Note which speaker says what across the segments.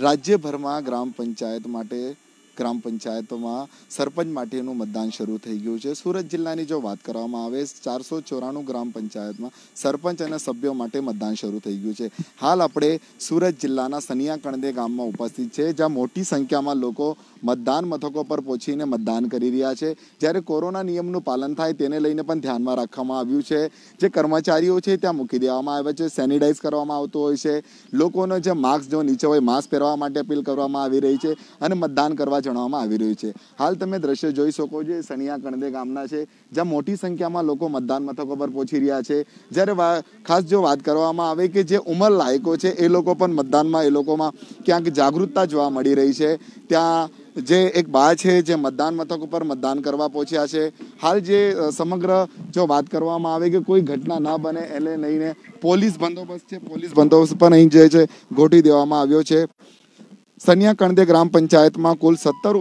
Speaker 1: રાજ્યભરમાં ગ્રામ પંચાયત માટે ગ્રામ પંચાયતોમાં સરપંચ માટેનું મતદાન શરૂ થઈ ગયું છે સુરત જિલ્લાની જો વાત કરવામાં આવે ચારસો ચોરાણું ગ્રામ પંચાયતમાં સરપંચ અને સભ્યો માટે મતદાન શરૂ થઈ ગયું છે હાલ આપણે સુરત જિલ્લાના સનિયા કણદે ગામમાં ઉપસ્થિત છે જ્યાં મોટી સંખ્યામાં લોકો મતદાન મથકો પર પહોંચીને મતદાન કરી રહ્યા છે જ્યારે કોરોના નિયમનું પાલન થાય તેને લઈને પણ ધ્યાનમાં રાખવામાં આવ્યું છે જે કર્મચારીઓ છે ત્યાં મૂકી દેવામાં આવે છે સેનિટાઈઝ કરવામાં આવતું હોય છે લોકોનો જે માસ્ક જો નીચે હોય માસ્ક પહેરવા માટે અપીલ કરવામાં આવી રહી છે અને મતદાન કરવા હોવા જણાવવામાં આવી રહ્યું છે હાલ તમે દ્રશ્ય જોઈ શકો છો સણિયા કણદે ગામના છે જ્યાં મોટી સંખ્યામાં લોકો મતદાન મથકો પર પહોંચી રહ્યા છે જ્યારે ખાસ જો વાત કરવામાં આવે કે જે ઉંમર લાયકો છે એ લોકો પણ મતદાનમાં એ લોકોમાં ક્યાંક જાગૃતતા જોવા મળી રહી છે ત્યાં જે એક બા છે જે મતદાન મથક ઉપર મતદાન કરવા પહોંચ્યા છે હાલ જે સમગ્ર જો વાત કરવામાં આવે કે કોઈ ઘટના ન બને એને લઈને પોલીસ બંદોબસ્ત છે પોલીસ બંદોબસ્ત પણ અહીં જે છે ગોઠવી દેવામાં આવ્યો છે સનિયા કણદે ગ્રામ પંચાયતમાં કુલ સત્તર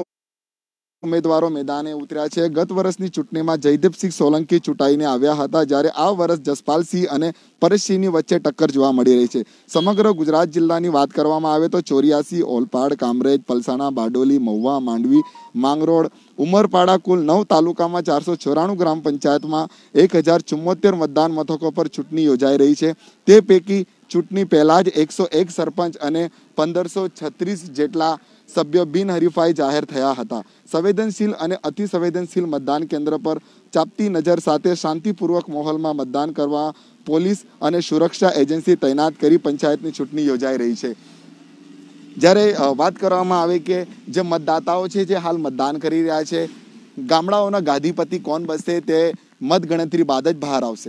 Speaker 1: ઉમેદવારો મેદાને ઉતર્યા છે ગત વર્ષની ચૂંટણીમાં જયદીપસિંહ સોલંકી ચૂંટાઈને આવ્યા હતા જ્યારે આ વર્ષ જસપાલસિંહ અને પરેશસિંહની વચ્ચે ટક્કર જોવા મળી રહી છે સમગ્ર ગુજરાત જિલ્લાની વાત કરવામાં આવે તો ચોર્યાસી ઓલપાડ કામરેજ પલસાણા બારડોલી મહુવા માંડવી માંગરોળ ઉમરપાડા કુલ નવ તાલુકામાં ચારસો ચોરાણું ગ્રામ પંચાયતમાં એક હજાર ચુમ્મોતેર મતદાન મથકો પર ચૂંટણી યોજાઈ રહી છે તે પૈકી ચૂંટણી પહેલાં જ એકસો એક સરપંચ અને પંદરસો છત્રીસ જેટલા સભ્યો બિનહરીફાઈ જાહેર થયા હતા સંવેદનશીલ અને અતિસંવેદનશીલ મતદાન કેન્દ્ર પર ચાપતી નજર સાથે શાંતિપૂર્વક માહોલમાં મતદાન કરવા પોલીસ અને સુરક્ષા એજન્સી તૈનાત કરી પંચાયતની ચૂંટણી યોજાઈ રહી છે જ્યારે વાત કરવામાં આવે કે જે મતદાતાઓ છે જે હાલ મતદાન કરી રહ્યા છે ગામડાઓના ગાદીપતિ કોણ બસે તે મતગણતરી બાદ જ બહાર આવશે